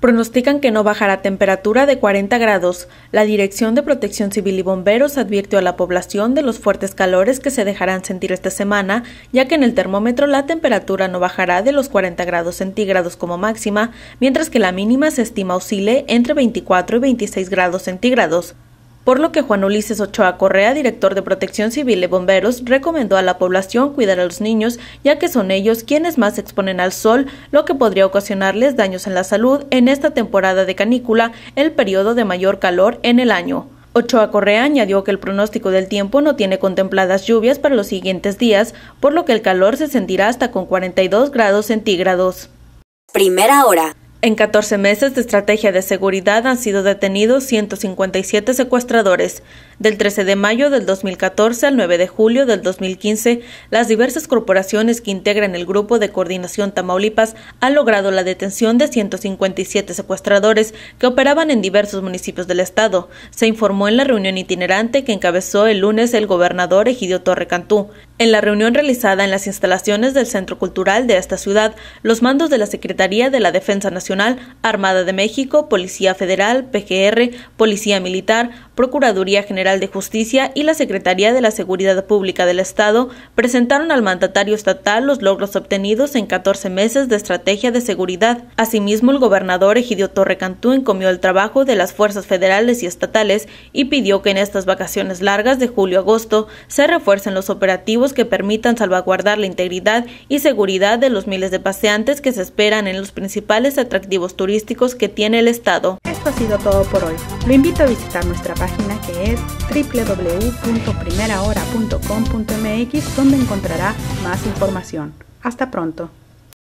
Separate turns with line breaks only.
Pronostican que no bajará temperatura de 40 grados. La Dirección de Protección Civil y Bomberos advirtió a la población de los fuertes calores que se dejarán sentir esta semana, ya que en el termómetro la temperatura no bajará de los 40 grados centígrados como máxima, mientras que la mínima se estima oscile entre 24 y 26 grados centígrados por lo que Juan Ulises Ochoa Correa, director de Protección Civil de Bomberos, recomendó a la población cuidar a los niños, ya que son ellos quienes más se exponen al sol, lo que podría ocasionarles daños en la salud en esta temporada de canícula, el periodo de mayor calor en el año. Ochoa Correa añadió que el pronóstico del tiempo no tiene contempladas lluvias para los siguientes días, por lo que el calor se sentirá hasta con 42 grados centígrados. Primera hora. En 14 meses de estrategia de seguridad han sido detenidos 157 secuestradores. Del 13 de mayo del 2014 al 9 de julio del 2015, las diversas corporaciones que integran el Grupo de Coordinación Tamaulipas han logrado la detención de 157 secuestradores que operaban en diversos municipios del estado. Se informó en la reunión itinerante que encabezó el lunes el gobernador Egidio Torre Cantú. En la reunión realizada en las instalaciones del Centro Cultural de esta ciudad, los mandos de la Secretaría de la Defensa Nacional, Armada de México, Policía Federal, PGR, Policía Militar, Procuraduría General de Justicia y la Secretaría de la Seguridad Pública del Estado presentaron al mandatario estatal los logros obtenidos en 14 meses de estrategia de seguridad. Asimismo, el gobernador Egidio Torre Cantú encomió el trabajo de las fuerzas federales y estatales y pidió que en estas vacaciones largas de julio-agosto se refuercen los operativos que permitan salvaguardar la integridad y seguridad de los miles de paseantes que se esperan en los principales atractivos turísticos que tiene el Estado. Esto ha sido todo por hoy. Lo invito a visitar nuestra página que es www.primerahora.com.mx donde encontrará más información. Hasta pronto.